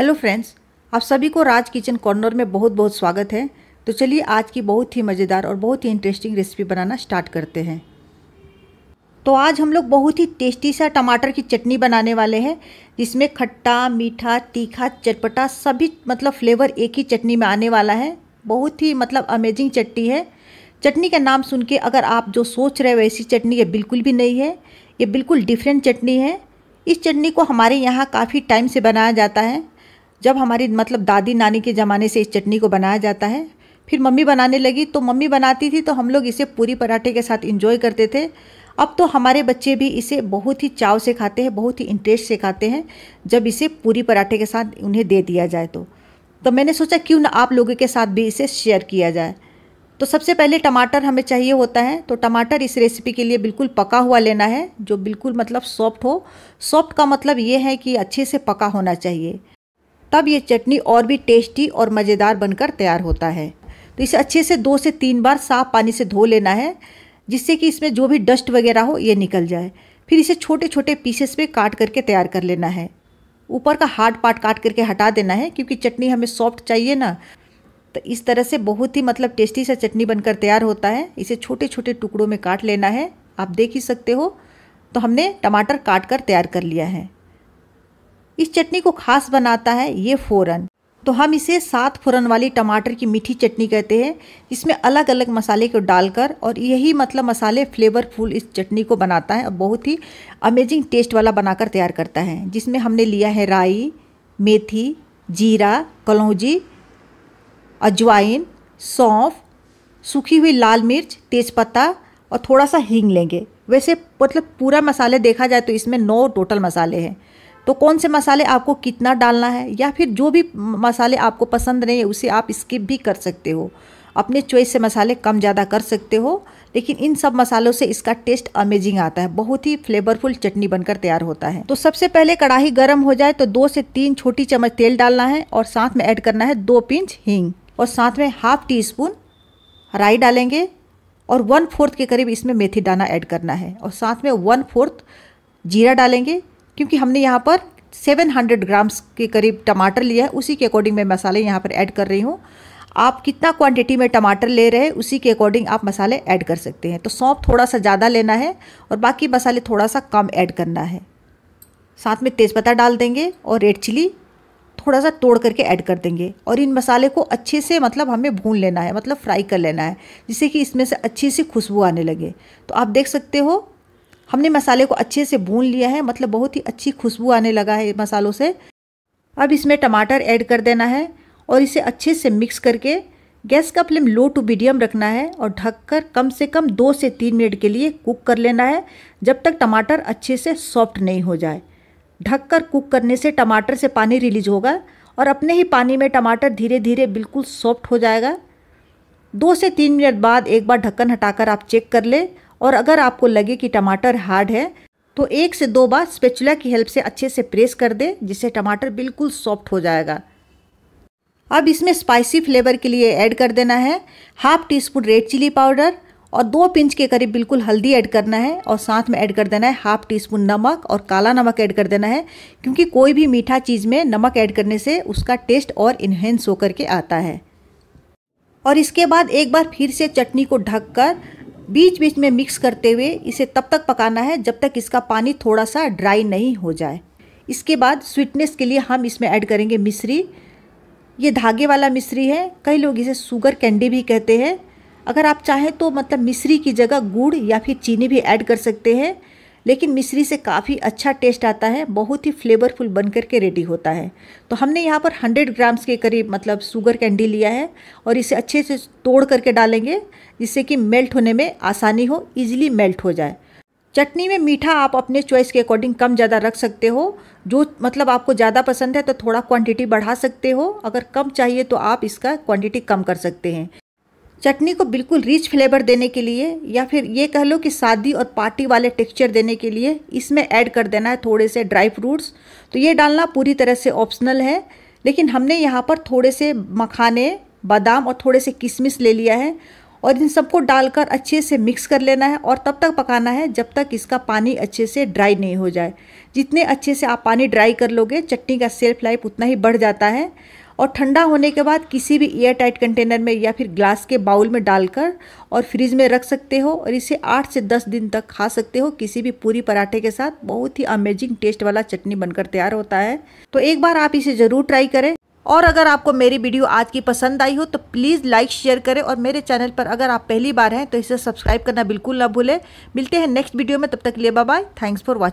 hello friends आप सभी को राज किचन कॉर्नर में बहुत बहुत स्वागत है तो चलिए आज की बहुत ही मज़ेदार और बहुत ही इंटरेस्टिंग रेसिपी बनाना स्टार्ट करते हैं तो आज हम लोग बहुत ही टेस्टी सा टमाटर की चटनी बनाने वाले हैं जिसमें खट्टा मीठा तीखा चटपटा सभी मतलब फ्लेवर एक ही चटनी में आने वाला है बहुत ही मतलब अमेजिंग चटनी है चटनी का नाम सुन के अगर आप जो सोच रहे हो ऐसी चटनी ये बिल्कुल भी नहीं है ये बिल्कुल डिफरेंट चटनी है इस चटनी को हमारे यहाँ काफ़ी टाइम से बनाया जाता है जब हमारी मतलब दादी नानी के ज़माने से इस चटनी को बनाया जाता है फिर मम्मी बनाने लगी तो मम्मी बनाती थी तो हम लोग इसे पूरी पराठे के साथ इंजॉय करते थे अब तो हमारे बच्चे भी इसे बहुत ही चाव से खाते हैं बहुत ही इंटरेस्ट से खाते हैं जब इसे पूरी पराठे के साथ उन्हें दे दिया जाए तो तो मैंने सोचा क्यों ना आप लोगों के साथ भी इसे शेयर किया जाए तो सबसे पहले टमाटर हमें चाहिए होता है तो टमाटर इस रेसिपी के लिए बिल्कुल पका हुआ लेना है जो बिल्कुल मतलब सॉफ्ट हो सॉफ्ट का मतलब ये है कि अच्छे से पका होना चाहिए तब ये चटनी और भी टेस्टी और मज़ेदार बनकर तैयार होता है तो इसे अच्छे से दो से तीन बार साफ पानी से धो लेना है जिससे कि इसमें जो भी डस्ट वगैरह हो ये निकल जाए फिर इसे छोटे छोटे पीसेस में काट करके तैयार कर लेना है ऊपर का हार्ड पार्ट काट करके हटा देना है क्योंकि चटनी हमें सॉफ्ट चाहिए ना तो इस तरह से बहुत ही मतलब टेस्टी सा चटनी बनकर तैयार होता है इसे छोटे छोटे टुकड़ों में काट लेना है आप देख ही सकते हो तो हमने टमाटर काट कर तैयार कर लिया है इस चटनी को खास बनाता है ये फ़ोरन तो हम इसे सात फोरन वाली टमाटर की मीठी चटनी कहते हैं इसमें अलग अलग मसाले को डालकर और यही मतलब मसाले फ्लेवरफुल इस चटनी को बनाता है और बहुत ही अमेजिंग टेस्ट वाला बनाकर तैयार करता है जिसमें हमने लिया है राई मेथी जीरा कलौजी अजवाइन सौंफ सूखी हुई लाल मिर्च तेज़पत्ता और थोड़ा सा हींग लेंगे वैसे मतलब पूरा मसाले देखा जाए तो इसमें नौ टोटल मसाले हैं तो कौन से मसाले आपको कितना डालना है या फिर जो भी मसाले आपको पसंद नहीं है उसे आप स्किप भी कर सकते हो अपने चॉइस से मसाले कम ज़्यादा कर सकते हो लेकिन इन सब मसालों से इसका टेस्ट अमेजिंग आता है बहुत ही फ्लेवरफुल चटनी बनकर तैयार होता है तो सबसे पहले कढ़ाई गर्म हो जाए तो दो से तीन छोटी चम्मच तेल डालना है और साथ में ऐड करना है दो पिंच हींग और साथ में हाफ टी स्पून राई डालेंगे और वन फोर्थ के करीब इसमें मेथी दाना ऐड करना है और साथ में वन फोर्थ जीरा डालेंगे क्योंकि हमने यहाँ पर 700 ग्राम्स के करीब टमाटर लिया है उसी के अकॉर्डिंग मैं मसाले यहाँ पर ऐड कर रही हूँ आप कितना क्वांटिटी में टमाटर ले रहे हैं उसी के अकॉर्डिंग आप मसाले ऐड कर सकते हैं तो सौंप थोड़ा सा ज़्यादा लेना है और बाकी मसाले थोड़ा सा कम ऐड करना है साथ में तेज़पत्ता डाल देंगे और रेड चिली थोड़ा सा तोड़ करके ऐड कर देंगे और इन मसाले को अच्छे से मतलब हमें भून लेना है मतलब फ्राई कर लेना है जिससे कि इसमें से अच्छी सी खुशबू आने लगे तो आप देख सकते हो हमने मसाले को अच्छे से भून लिया है मतलब बहुत ही अच्छी खुशबू आने लगा है मसालों से अब इसमें टमाटर ऐड कर देना है और इसे अच्छे से मिक्स करके गैस का फ्लेम लो टू मीडियम रखना है और ढककर कम से कम दो से तीन मिनट के लिए कुक कर लेना है जब तक टमाटर अच्छे से सॉफ्ट नहीं हो जाए ढककर कुक करने से टमाटर से पानी रिलीज होगा और अपने ही पानी में टमाटर धीरे धीरे बिल्कुल सॉफ्ट हो जाएगा दो से तीन मिनट बाद एक बार ढक्कन हटाकर आप चेक कर लें और अगर आपको लगे कि टमाटर हार्ड है तो एक से दो बार स्पेचुला की हेल्प से अच्छे से प्रेस कर दें जिससे टमाटर बिल्कुल सॉफ्ट हो जाएगा अब इसमें स्पाइसी फ्लेवर के लिए ऐड कर देना है half teaspoon red chilli powder और दो पिंच के करीब बिल्कुल हल्दी ऐड करना है और साथ में ऐड कर देना है हाफ टी स्पून नमक और काला नमक ऐड कर देना है क्योंकि कोई भी मीठा चीज़ में नमक ऐड करने से उसका टेस्ट और इन्हेंस होकर के आता है और इसके बाद एक बार फिर से चटनी को ढककर बीच बीच में मिक्स करते हुए इसे तब तक पकाना है जब तक इसका पानी थोड़ा सा ड्राई नहीं हो जाए इसके बाद स्वीटनेस के लिए हम इसमें ऐड करेंगे मिश्री ये धागे वाला मिश्री है कई लोग इसे शुगर कैंडी भी कहते हैं अगर आप चाहें तो मतलब मिश्री की जगह गुड़ या फिर चीनी भी ऐड कर सकते हैं लेकिन मिश्री से काफ़ी अच्छा टेस्ट आता है बहुत ही फ्लेवरफुल बन करके रेडी होता है तो हमने यहाँ पर 100 ग्राम्स के करीब मतलब शुगर कैंडी लिया है और इसे अच्छे से तोड़ करके डालेंगे जिससे कि मेल्ट होने में आसानी हो ईजिली मेल्ट हो जाए चटनी में मीठा आप अपने चॉइस के अकॉर्डिंग कम ज़्यादा रख सकते हो जो मतलब आपको ज़्यादा पसंद है तो थोड़ा क्वांटिटी बढ़ा सकते हो अगर कम चाहिए तो आप इसका क्वांटिटी कम कर सकते हैं चटनी को बिल्कुल रिच फ्लेवर देने के लिए या फिर ये कह लो कि शादी और पार्टी वाले टेक्सचर देने के लिए इसमें ऐड कर देना है थोड़े से ड्राई फ्रूट्स तो ये डालना पूरी तरह से ऑप्शनल है लेकिन हमने यहाँ पर थोड़े से मखाने बादाम और थोड़े से किशमिश ले लिया है और इन सबको डालकर अच्छे से मिक्स कर लेना है और तब तक पकाना है जब तक इसका पानी अच्छे से ड्राई नहीं हो जाए जितने अच्छे से आप पानी ड्राई कर लोगे चटनी का सेल्फ लाइफ उतना ही बढ़ जाता है और ठंडा होने के बाद किसी भी एयर टाइट कंटेनर में या फिर ग्लास के बाउल में डालकर और फ्रिज में रख सकते हो और इसे आठ से दस दिन तक खा सकते हो किसी भी पूरी पराठे के साथ बहुत ही अमेजिंग टेस्ट वाला चटनी बनकर तैयार होता है तो एक बार आप इसे ज़रूर ट्राई करें और अगर आपको मेरी वीडियो आज की पसंद आई हो तो प्लीज़ लाइक शेयर करें और मेरे चैनल पर अगर आप पहली बार हैं तो इसे सब्सक्राइब करना बिल्कुल ना भूलें मिलते हैं नेक्स्ट वीडियो में तब तक लिए बाय थैंक्स फॉर वॉचिंग